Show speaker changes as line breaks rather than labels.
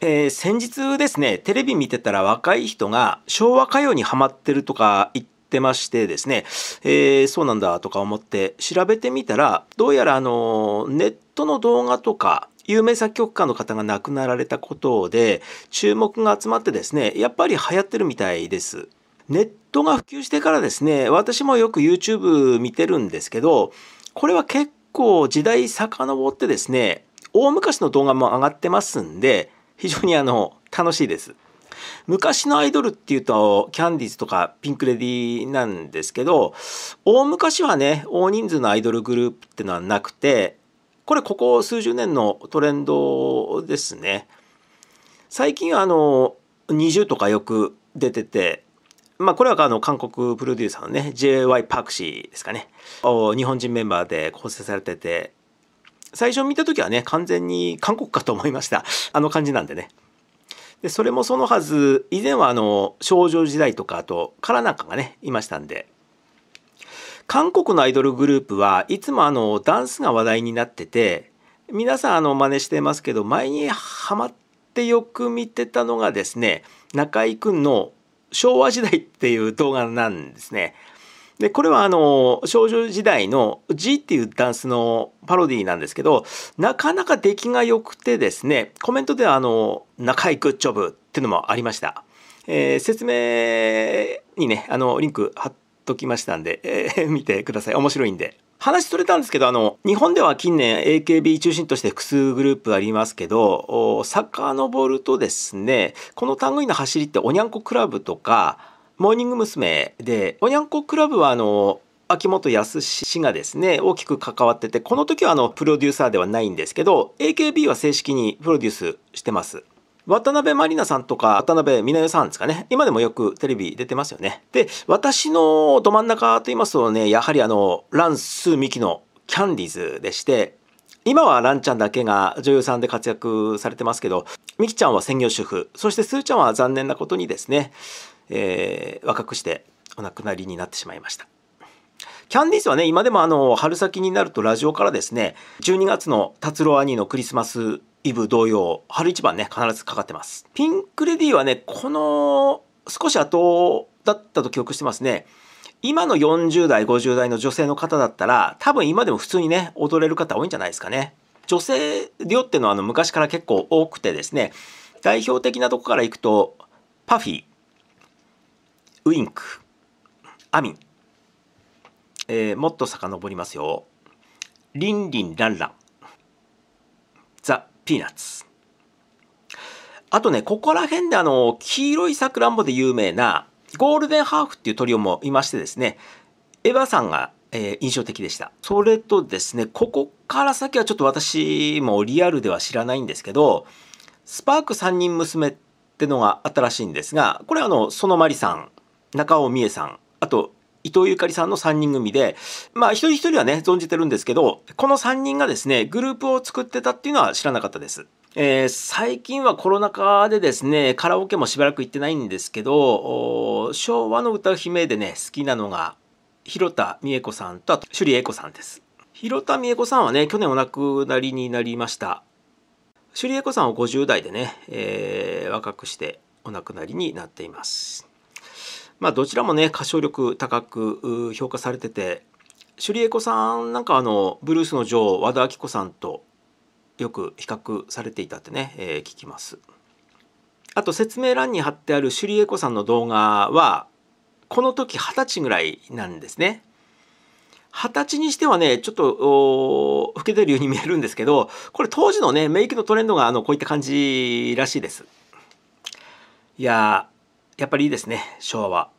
えー、先日ですねテレビ見てたら若い人が昭和歌謡にハマってるとか言ってましてですね、えー、そうなんだとか思って調べてみたらどうやらあのネットの動画とか有名作曲家の方が亡くなられたことで注目が集まってですねやっぱり流行ってるみたいです。ネットが普及してからですね私もよく YouTube 見てるんですけどこれは結構時代遡ってですね大昔の動画も上がってますんで非常にあの楽しいです。昔のアイドルっていうとキャンディーズとかピンク・レディーなんですけど大昔はね大人数のアイドルグループってのはなくてこれここ数十年のトレンドですね。最近はあの NiziU とかよく出ててまあこれはあの韓国プロデューサーのね j y パクシーですかね日本人メンバーで構成されてて最初見た時はね完全に韓国かと思いました あの感じなんでねでそれもそのはず以前はあの少女時代とかあとカラなんかがねいましたんで韓国のアイドルグループはいつもあのダンスが話題になってて皆さんあの真似してますけど前にハマってよく見てたのがですね中居くんの「昭和時代」っていう動画なんですね。でこれはあの少女時代の G っていうダンスのパロディなんですけどなかなか出来が良くてですねコメントではあの「中良くっちょぶ」っていうのもありました。えー、説明にねあのリンク貼っときましたんで、えー、見てください面白いんで。話それたんですけどあの日本では近年 AKB 中心として複数グループありますけど遡るとですねこの類の走りっておにゃんこクラブとかモーニング娘。で、おにゃんこクラブはあの、秋元康氏がですね、大きく関わってて、この時はあの、プロデューサーではないんですけど、AKB は正式にプロデュースしてます。渡辺満里奈さんとか渡辺美奈代さんですかね。今でもよくテレビ出てますよね。で、私のど真ん中と言いますとね、やはりあの、ランス・ミキのキャンディーズでして、今はランちゃんだけが女優さんで活躍されてますけど、みきちゃんは専業主婦、そしてすーちゃんは残念なことにですね、えー、若くしてお亡くなりになってしまいました。キャンディーズはね、今でもあの、春先になるとラジオからですね、12月の達郎兄のクリスマスイブ同様、春一番ね、必ずかかってます。ピンクレディーはね、この少し後だったと記憶してますね。今の40代、50代の女性の方だったら、多分今でも普通にね、踊れる方多いんじゃないですかね。女性量っていうのはあの昔から結構多くてですね、代表的なとこから行くと、パフィー、ウインク、アミン、えー、もっと遡りますよ、リンリンランラン、ザ・ピーナッツ。あとね、ここら辺であの、黄色いさくらんぼで有名な、ゴールデンハーフっていうトリオもいましてですね、エヴァさんが、えー、印象的でした。それとですね、ここから先はちょっと私もリアルでは知らないんですけど、スパーク3人娘ってのがあったらしいんですが、これはあの、園まりさん、中尾美恵さん、あと、伊藤ゆかりさんの3人組で、まあ一人一人はね、存じてるんですけど、この3人がですね、グループを作ってたっていうのは知らなかったです。えー、最近はコロナ禍でですね、カラオケもしばらく行ってないんですけど、昭和の歌姫でね、好きなのが、広田美恵子さんと、あと、趣里恵子さんです。広田美恵子さんはね、去年お亡くなりになりました。朱里恵子さんは50代でね、えー、若くしてお亡くなりになっています。まあ、どちらもね、歌唱力高く評価されてて、朱里恵子さんなんかあの、ブルースの女王、和田アキ子さんとよく比較されていたってね、えー、聞きます。あと説明欄に貼ってあるシュリエコさんの動画はこの時二十歳ぐらいなんですね。二十歳にしてはね、ちょっと老けてるように見えるんですけど、これ当時のね、メイクのトレンドがあのこういった感じらしいです。いややっぱりいいですね、昭和は。